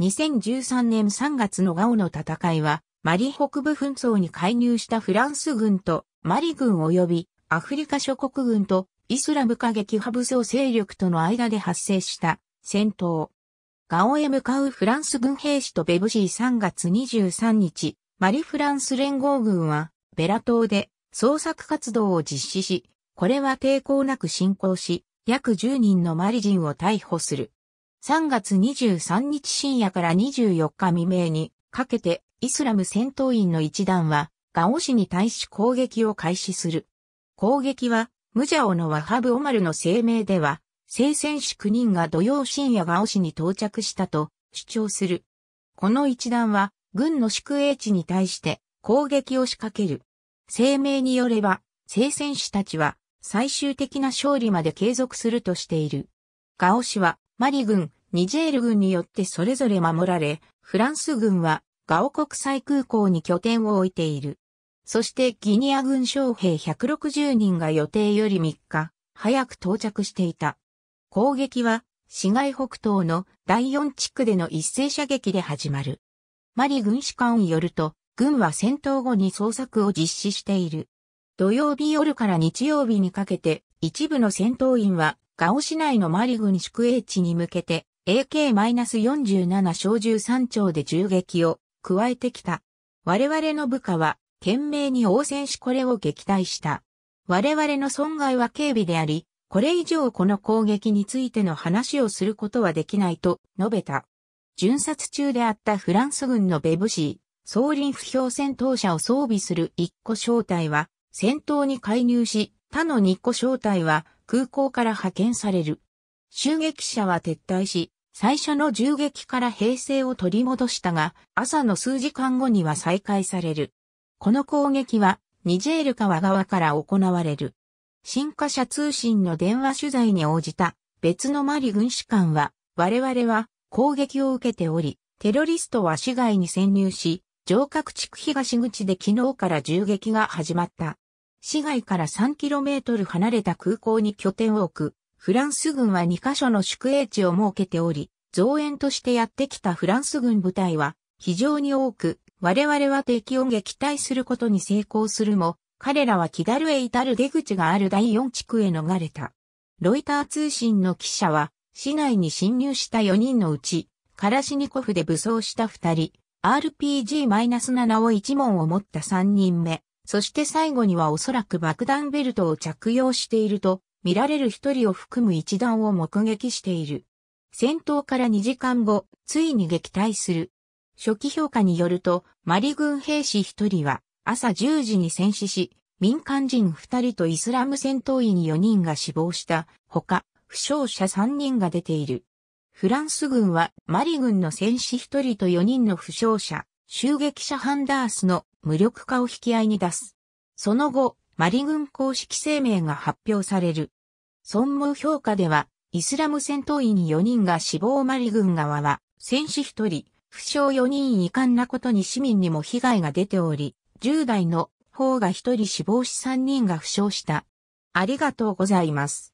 2013年3月のガオの戦いは、マリ北部紛争に介入したフランス軍とマリ軍及びアフリカ諸国軍とイスラム過激派武装勢力との間で発生した戦闘。ガオへ向かうフランス軍兵士とベブシー3月23日、マリフランス連合軍はベラ島で捜索活動を実施し、これは抵抗なく進行し、約10人のマリ人を逮捕する。3月23日深夜から24日未明にかけてイスラム戦闘員の一団はガオ市に対し攻撃を開始する。攻撃はムジャオのワハブ・オマルの声明では聖戦士9人が土曜深夜ガオ市に到着したと主張する。この一団は軍の宿営地に対して攻撃を仕掛ける。声明によれば聖戦士たちは最終的な勝利まで継続するとしている。ガオシはマリ軍、ニジェール軍によってそれぞれ守られ、フランス軍はガオ国際空港に拠点を置いている。そしてギニア軍将兵160人が予定より3日、早く到着していた。攻撃は、市街北東の第4地区での一斉射撃で始まる。マリ軍士官によると、軍は戦闘後に捜索を実施している。土曜日夜から日曜日にかけて、一部の戦闘員はガオ市内のマリ軍宿営地に向けて AK-47 小銃3丁で銃撃を加えてきた。我々の部下は懸命に応戦しこれを撃退した。我々の損害は警備であり、これ以上この攻撃についての話をすることはできないと述べた。巡察中であったフランス軍のベブシー、総輪不評戦闘車を装備する1個小隊は戦闘に介入し、他の2個小隊は空港から派遣される。襲撃者は撤退し、最初の銃撃から平静を取り戻したが、朝の数時間後には再開される。この攻撃は、ニジェール川側から行われる。新華社通信の電話取材に応じた別のマリ軍士官は、我々は攻撃を受けており、テロリストは市外に潜入し、城郭地区東口で昨日から銃撃が始まった。市外から 3km 離れた空港に拠点を置く、フランス軍は2カ所の宿営地を設けており、増援としてやってきたフランス軍部隊は非常に多く、我々は敵を撃退することに成功するも、彼らは気だるへ至る出口がある第4地区へ逃れた。ロイター通信の記者は、市内に侵入した4人のうち、カラシニコフで武装した2人、RPG-7 を1問を持った3人目、そして最後にはおそらく爆弾ベルトを着用していると、見られる一人を含む一弾を目撃している。戦闘から2時間後、ついに撃退する。初期評価によると、マリ軍兵士一人は、朝10時に戦死し、民間人二人とイスラム戦闘員4人が死亡した、ほか、負傷者3人が出ている。フランス軍は、マリ軍の戦死1人と4人の負傷者、襲撃者ハンダースの無力化を引き合いに出す。その後、マリ軍公式声明が発表される。損務評価では、イスラム戦闘員4人が死亡マリ軍側は、戦死1人、負傷4人遺憾なことに市民にも被害が出ており、10代の方が1人死亡し3人が負傷した。ありがとうございます。